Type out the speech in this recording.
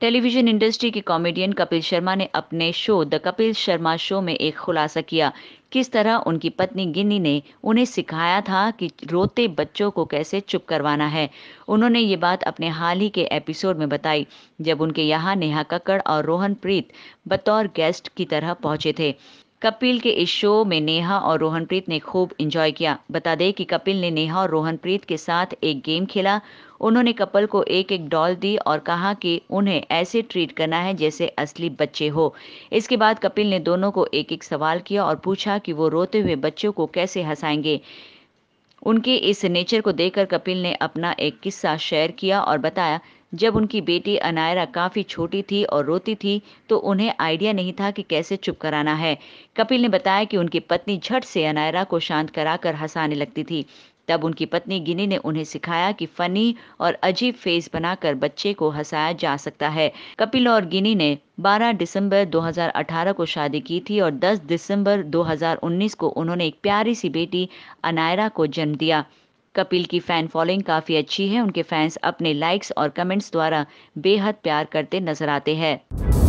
television industry के comedian Kapil Sharma ने अपने show the Kapil Sharma show में एक खुलासा किया किस तरह उनकी पत्नी गिन्नी ने उन्हें सिखाया था कि रोते बच्चों को कैसे चुप करवाना है उन्होंने ये बात अपने हाल ही के एपिसोड में बताई जब उनके यहाँ नेहा कक्कड़ और रोहन प्रीत बतौर गेस्ट की तरह पहुंचे थे कपिल के इस शो में नेहा और रोहनप्रीत ने खूब इंजॉय किया बता दें कि कपिल ने नेहा और रोहनप्रीत के साथ एक गेम खेला उन्होंने कपल को एक एक डॉल दी और कहा कि उन्हें ऐसे ट्रीट करना है जैसे असली बच्चे हो इसके बाद कपिल ने दोनों को एक एक सवाल किया और पूछा कि वो रोते हुए बच्चों को कैसे हंसाएंगे उनके इस नेचर को देखकर कपिल ने अपना एक किस्सा शेयर किया और बताया जब उनकी बेटी अनायरा काफ़ी छोटी थी और रोती थी तो उन्हें आइडिया नहीं था कि कैसे चुप कराना है कपिल ने बताया कि उनकी पत्नी झट से अनायरा को शांत कराकर हंसाने लगती थी तब उनकी पत्नी गिनी ने उन्हें सिखाया कि फनी और अजीब फेस बनाकर बच्चे को हंसाया जा सकता है कपिल और गिनी ने 12 दिसंबर 2018 को शादी की थी और 10 दिसंबर 2019 को उन्होंने एक प्यारी सी बेटी अनायरा को जन्म दिया कपिल की फैन फॉलोइंग काफी अच्छी है उनके फैंस अपने लाइक्स और कमेंट्स द्वारा बेहद प्यार करते नजर आते हैं